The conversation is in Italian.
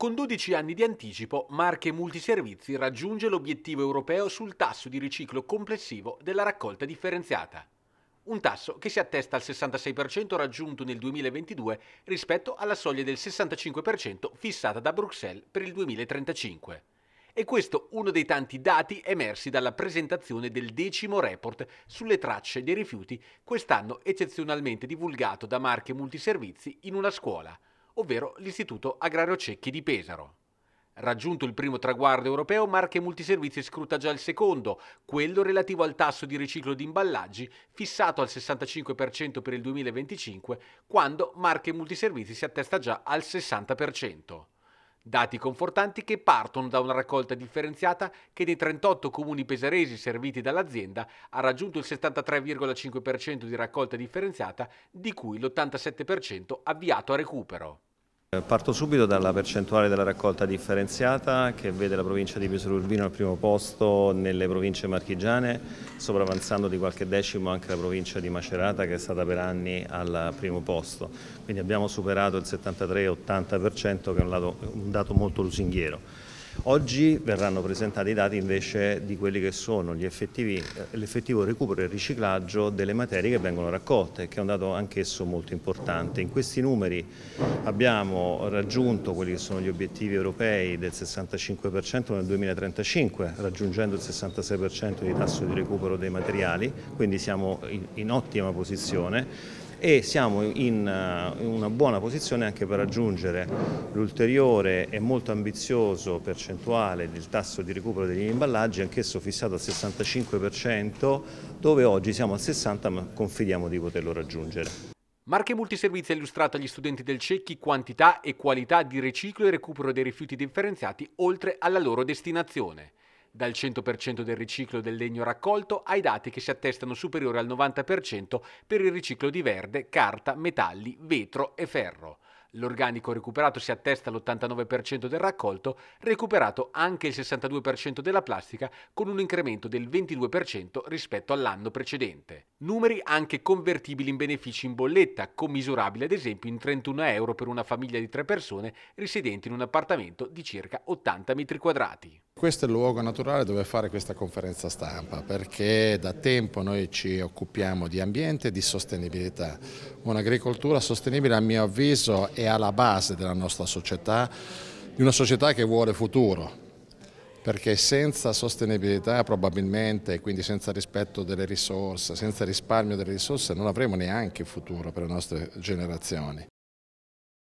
Con 12 anni di anticipo, Marche Multiservizi raggiunge l'obiettivo europeo sul tasso di riciclo complessivo della raccolta differenziata. Un tasso che si attesta al 66% raggiunto nel 2022 rispetto alla soglia del 65% fissata da Bruxelles per il 2035. E questo uno dei tanti dati emersi dalla presentazione del decimo report sulle tracce dei rifiuti, quest'anno eccezionalmente divulgato da Marche Multiservizi in una scuola – ovvero l'Istituto Agrario Cecchi di Pesaro. Raggiunto il primo traguardo europeo, Marche Multiservizi scruta già il secondo, quello relativo al tasso di riciclo di imballaggi, fissato al 65% per il 2025, quando Marche Multiservizi si attesta già al 60%. Dati confortanti che partono da una raccolta differenziata che dei 38 comuni pesaresi serviti dall'azienda ha raggiunto il 73,5% di raccolta differenziata, di cui l'87% avviato a recupero. Eh, parto subito dalla percentuale della raccolta differenziata che vede la provincia di Pisolo Urbino al primo posto nelle province marchigiane, sopravanzando di qualche decimo anche la provincia di Macerata che è stata per anni al primo posto. Quindi abbiamo superato il 73-80% che è un dato molto lusinghiero. Oggi verranno presentati i dati invece di quelli che sono eh, l'effettivo recupero e riciclaggio delle materie che vengono raccolte, che è un dato anch'esso molto importante. In questi numeri abbiamo raggiunto quelli che sono gli obiettivi europei del 65% nel 2035, raggiungendo il 66% di tasso di recupero dei materiali, quindi siamo in, in ottima posizione e siamo eh, in, una buona posizione anche per raggiungere l'ulteriore e molto ambizioso percentuale del tasso di recupero degli imballaggi, anch'esso fissato al 65%, dove oggi siamo al 60% ma confidiamo di poterlo raggiungere. Marche Multiservizi ha illustrato agli studenti del CECCHI quantità e qualità di riciclo e recupero dei rifiuti differenziati oltre alla loro destinazione dal 100% del riciclo del legno raccolto ai dati che si attestano superiori al 90% per il riciclo di verde, carta, metalli, vetro e ferro. L'organico recuperato si attesta all'89% del raccolto, recuperato anche il 62% della plastica, con un incremento del 22% rispetto all'anno precedente. Numeri anche convertibili in benefici in bolletta, commisurabili ad esempio in 31 euro per una famiglia di tre persone risiedenti in un appartamento di circa 80 metri quadrati. Questo è il luogo naturale dove fare questa conferenza stampa perché da tempo noi ci occupiamo di ambiente e di sostenibilità. Un'agricoltura sostenibile a mio avviso è alla base della nostra società, di una società che vuole futuro, perché senza sostenibilità probabilmente, e quindi senza rispetto delle risorse, senza risparmio delle risorse non avremo neanche futuro per le nostre generazioni.